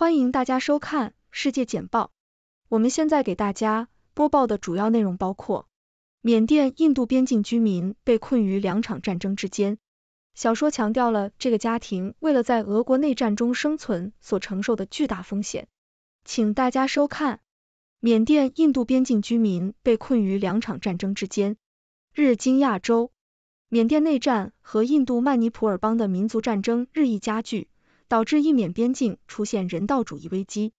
欢迎大家收看世界简报。我们现在给大家播报的主要内容包括：缅甸印度边境居民被困于两场战争之间。小说强调了这个家庭为了在俄国内战中生存所承受的巨大风险。请大家收看缅甸印度边境居民被困于两场战争之间。日经亚洲，缅甸内战和印度曼尼普尔邦的民族战争日益加剧。导致印缅边境出现人道主义危机。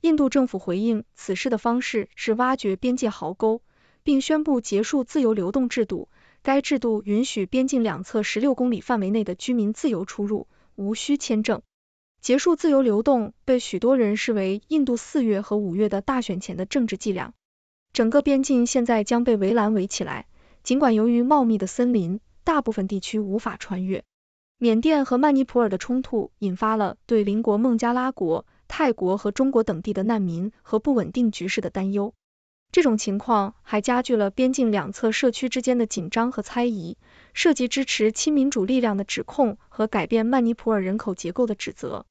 印度政府回应此事的方式是挖掘边界壕沟，并宣布结束自由流动制度。该制度允许边境两侧十六公里范围内的居民自由出入，无需签证。结束自由流动被许多人视为印度四月和五月的大选前的政治伎俩。整个边境现在将被围栏围起来，尽管由于茂密的森林，大部分地区无法穿越。缅甸和曼尼普尔的冲突引发了对邻国孟加拉国、泰国和中国等地的难民和不稳定局势的担忧。这种情况还加剧了边境两侧社区之间的紧张和猜疑，涉及支持亲民主力量的指控和改变曼尼普尔人口结构的指责。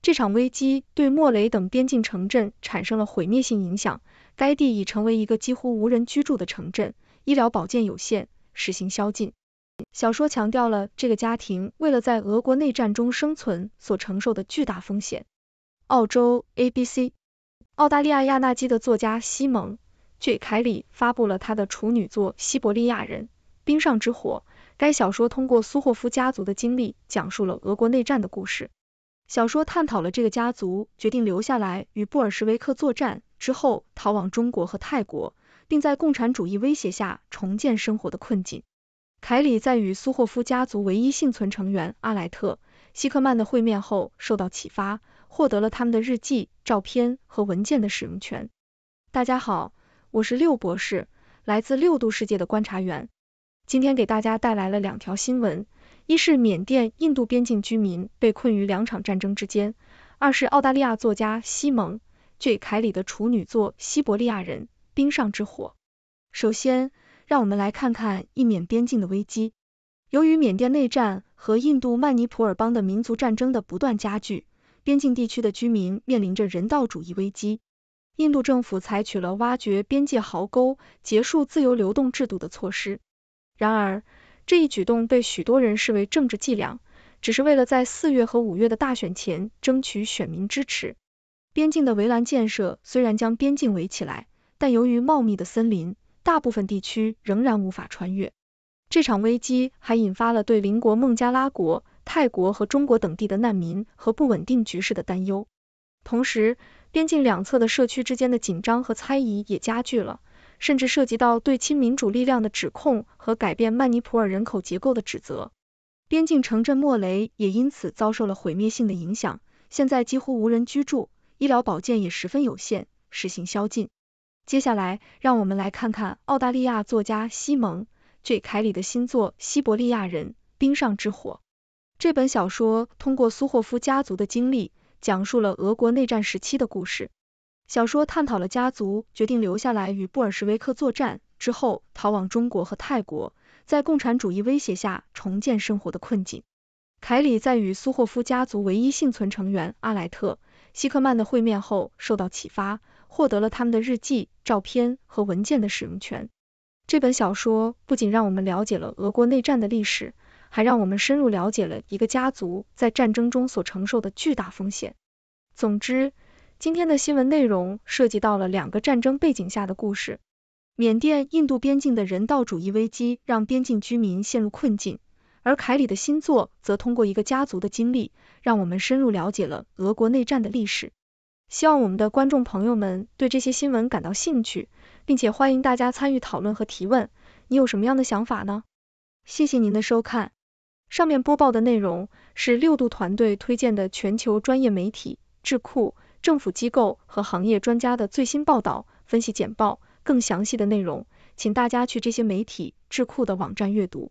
这场危机对莫雷等边境城镇产生了毁灭性影响，该地已成为一个几乎无人居住的城镇，医疗保健有限，实行宵禁。小说强调了这个家庭为了在俄国内战中生存所承受的巨大风险。澳洲 ABC，澳大利亚亚纳基的作家西蒙 J 凯里发布了他的处女作《西伯利亚人：冰上之火》。该小说通过苏霍夫家族的经历，讲述了俄国内战的故事。小说探讨了这个家族决定留下来与布尔什维克作战之后，逃往中国和泰国，并在共产主义威胁下重建生活的困境。凯里在与苏霍夫家族唯一幸存成员阿莱特·希克曼的会面后受到启发，获得了他们的日记、照片和文件的使用权。大家好，我是六博士，来自六度世界的观察员。今天给大家带来了两条新闻，一是缅甸印度边境居民被困于两场战争之间，二是澳大利亚作家西蒙 ·J· 凯里的处女作《西伯利亚人：冰上之火》。首先。让我们来看看印缅边境的危机。由于缅甸内战和印度曼尼普尔邦的民族战争的不断加剧，边境地区的居民面临着人道主义危机。印度政府采取了挖掘边界壕沟、结束自由流动制度的措施。然而，这一举动被许多人视为政治伎俩，只是为了在四月和五月的大选前争取选民支持。边境的围栏建设虽然将边境围起来，但由于茂密的森林，大部分地区仍然无法穿越。这场危机还引发了对邻国孟加拉国、泰国和中国等地的难民和不稳定局势的担忧。同时，边境两侧的社区之间的紧张和猜疑也加剧了，甚至涉及到对亲民主力量的指控和改变曼尼普尔人口结构的指责。边境城镇莫雷也因此遭受了毁灭性的影响，现在几乎无人居住，医疗保健也十分有限，实行宵禁。接下来，让我们来看看澳大利亚作家西蒙 ·J· 凯里的新作《西伯利亚人：冰上之火》。这本小说通过苏霍夫家族的经历，讲述了俄国内战时期的故事。小说探讨了家族决定留下来与布尔什维克作战之后，逃往中国和泰国，在共产主义威胁下重建生活的困境。凯里在与苏霍夫家族唯一幸存成员阿莱特。希克曼的会面后受到启发，获得了他们的日记、照片和文件的使用权。这本小说不仅让我们了解了俄国内战的历史，还让我们深入了解了一个家族在战争中所承受的巨大风险。总之，今天的新闻内容涉及到了两个战争背景下的故事。缅甸印度边境的人道主义危机让边境居民陷入困境。而凯里的新作则通过一个家族的经历，让我们深入了解了俄国内战的历史。希望我们的观众朋友们对这些新闻感到兴趣，并且欢迎大家参与讨论和提问。你有什么样的想法呢？谢谢您的收看。上面播报的内容是六度团队推荐的全球专业媒体、智库、政府机构和行业专家的最新报道、分析简报。更详细的内容，请大家去这些媒体智库的网站阅读。